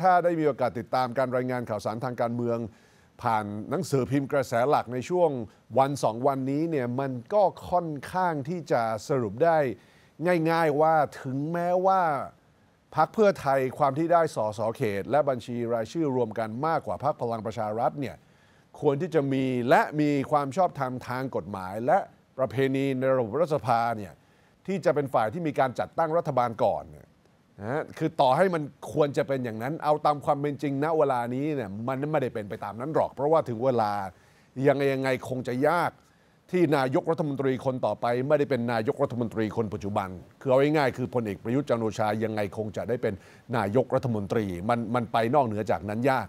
ถ้าได้มีโอกาสติดตามการรายงานข่าวสารทางการเมืองผ่านหนังสือพิมพ์กระแสหลักในช่วงวันสองวันนี้เนี่ยมันก็ค่อนข้างที่จะสรุปได้ง่าย ๆว่าถึงแม้ว่าพักเพื่อไทยความที่ได้สอสอเขต และบัญชีรายชื่อรวมกันมากกว่าพักพลังประชารัฐเนี่ยควรที่จะมีและมีความชอบธรรมทางกฎหมาย และประเพณีในระบบรัฐสภาเนี่ยที่จะเป็นฝ่ายที่มีการจัดตั้งรัฐบาลก่อนเนี่ยนะคือต่อให้มันควรจะเป็นอย่างนั้นเอาตามความเป็นจริงณเวลานี้เนี่ยมันไม่ได้เป็นไปตามนั้นหรอก เพราะว่าถึงเวลายังไงยังไงคงจะยากที่นายกรัฐมนตรีคนต่อไป ไม่ได้เป็นนายกรัฐมนตรีคนปัจจุบัน คือเอาง่ายๆคือพลเอกประยุทธ์จันโอชายังไงคงจะได้เป็นนายกรัฐมนตรี มันมันไปนอกเหนือจากนั้นยาก